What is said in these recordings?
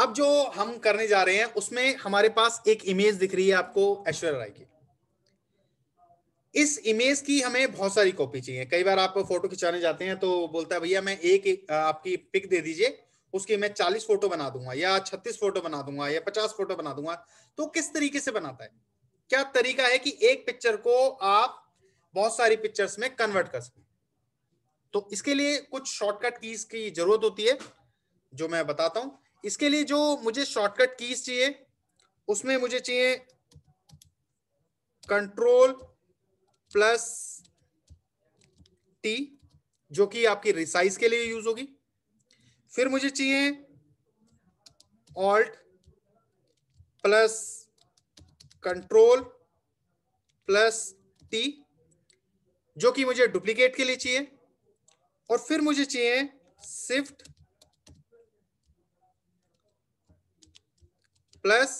अब जो हम करने जा रहे हैं उसमें हमारे पास एक इमेज दिख रही है आपको ऐश्वर्य राय की इस इमेज की हमें बहुत सारी कॉपी चाहिए कई बार आप फोटो खिंचाने जाते हैं तो बोलता है भैया मैं एक आपकी पिक दे दीजिए उसकी मैं चालीस फोटो बना दूंगा या छत्तीस फोटो बना दूंगा या पचास फोटो बना दूंगा तो किस तरीके से बनाता है क्या तरीका है कि एक पिक्चर को आप बहुत सारी पिक्चर्स में कन्वर्ट कर सकें तो इसके लिए कुछ शॉर्टकट कीज की जरूरत होती है जो मैं बताता हूं इसके लिए जो मुझे शॉर्टकट कीज चाहिए उसमें मुझे चाहिए कंट्रोल प्लस टी जो कि आपकी रिसाइज के लिए यूज होगी फिर मुझे चाहिए alt plus control plus T जो कि मुझे डुप्लीकेट के लिए चाहिए और फिर मुझे चाहिए shift plus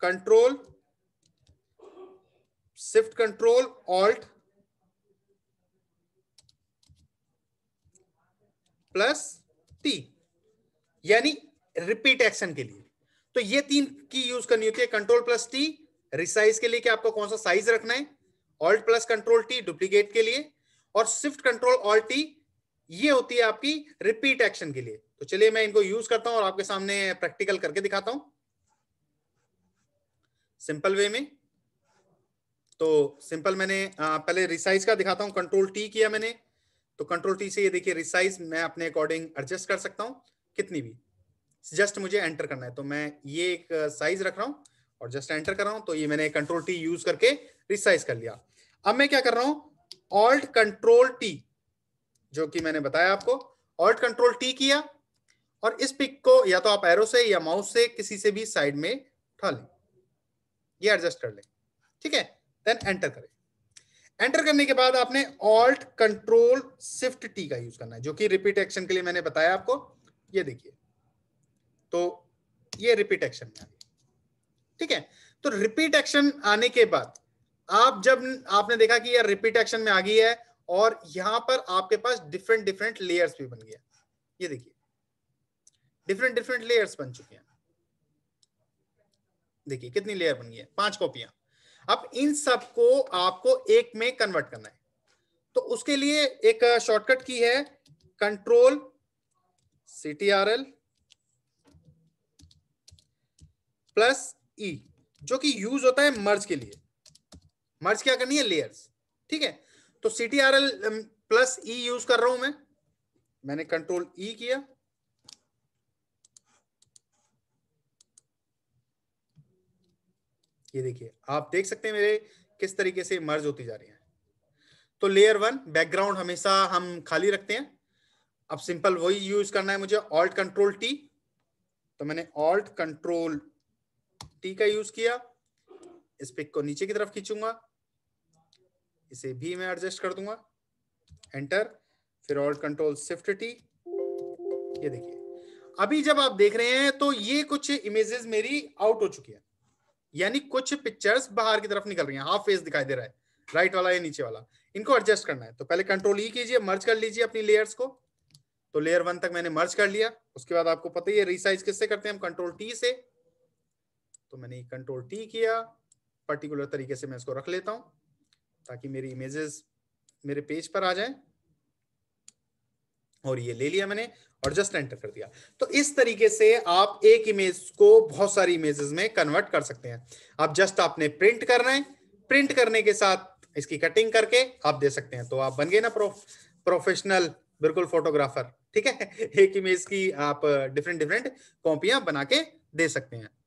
control shift control alt plus T यानी रिपीट एक्शन के लिए तो ये तीन की यूज करनी होती है कंट्रोल प्लस टी रिसाइज के लिए कि आपको कौन सा साइज रखना है alt plus control T duplicate के लिए और शिफ्ट कंट्रोल ऑल्ट टी ये होती है आपकी रिपीट एक्शन के लिए तो चलिए मैं इनको यूज करता हूं और आपके सामने प्रैक्टिकल करके दिखाता हूं सिंपल वे में तो सिंपल मैंने पहले रिसाइज का दिखाता हूं कंट्रोल टी किया मैंने तो कंट्रोल टी से ये देखिए रिसाइज मैं अपने अकॉर्डिंग एडजस्ट कर सकता हूं कितनी भी जस्ट मुझे एंटर करना है तो मैं ये एक साइज रख रहा हूं और जस्ट एंटर कर रहा हूं तो ये मैंने कंट्रोल टी यूज करके रिसाइज कर लिया अब मैं क्या कर रहा हूं ऑल्ट कंट्रोल टी जो कि मैंने बताया आपको ऑल्ट कंट्रोल टी किया और इस पिक को या तो आप एरो से या माउस से किसी से भी साइड में उठा लें ये एडजस्ट कर लें ठीक है देन एंटर करें एंटर करने के बाद आपने ऑल्ट कंट्रोल शिफ्ट टी का यूज करना है जो कि रिपीट एक्शन के लिए मैंने बताया आपको ये देखिए तो ये रिपीट एक्शन में आ गया ठीक है तो रिपीट एक्शन आने के बाद आप जब आपने देखा कि यार रिपीट एक्शन में आ गई है और यहां पर आपके पास डिफरेंट डिफरेंट लेयर्स भी बन गया ये देखिए डिफरेंट डिफरेंट लेयर्स बन चुके हैं देखिए कितनी लेयर बन गई है पांच कॉपियां अब इन सबको आपको एक में कन्वर्ट करना है तो उसके लिए एक शॉर्टकट की है कंट्रोल सीटीआरएल प्लस ई जो कि यूज होता है मर्ज के लिए मर्ज क्या करनी है लेयर्स ठीक है तो C T R L plus E use कर रहा हूं मैं मैंने कंट्रोल ई e किया ये देखिए आप देख सकते हैं मेरे किस तरीके से मर्ज होती जा रही है तो लेयर वन बैकग्राउंड हमेशा हम खाली रखते हैं अब सिंपल वही यूज करना है मुझे ऑल्ट कंट्रोल टी तो मैंने ऑल्ट कंट्रोल टी का यूज किया इस पिक को नीचे की तरफ खींचूंगा इसे भी मैं एडजस्ट कर दूंगा एंटर फिर ऑल्ट कंट्रोल शिफ्ट टी ये देखिए अभी जब आप देख रहे हैं तो ये कुछ इमेजेस मेरी आउट हो चुकी है यानी कुछ पिक्चर्स बाहर की तरफ निकल रही हैं हाफ फेस दिखाई दे रहा है राइट वाला या नीचे वाला इनको एडजस्ट करना है तो पहले कंट्रोल ई e कीजिए मर्ज कर लीजिए अपनी लेयर्स को तो लेयर वन तक मैंने मर्ज कर लिया उसके बाद आपको पता ही है रिसाइज किससे करते हैं हम कंट्रोल टी से तो मैंने कंट्रोल टी किया पर्टिकुलर तरीके से मैं इसको रख लेता हूं ताकि मेरी इमेजेस मेरे पेज पर आ जाए और ये ले लिया मैंने और जस्ट एंटर कर दिया तो इस तरीके से आप एक इमेज को बहुत सारी इमेजेस में कन्वर्ट कर सकते हैं आप जस्ट आपने प्रिंट करना है प्रिंट करने के साथ इसकी कटिंग करके आप दे सकते हैं तो आप बन गए ना प्रो, प्रोफेशनल बिल्कुल फोटोग्राफर ठीक है एक इमेज की आप डिफरेंट डिफरेंट कॉपियां बना के दे सकते हैं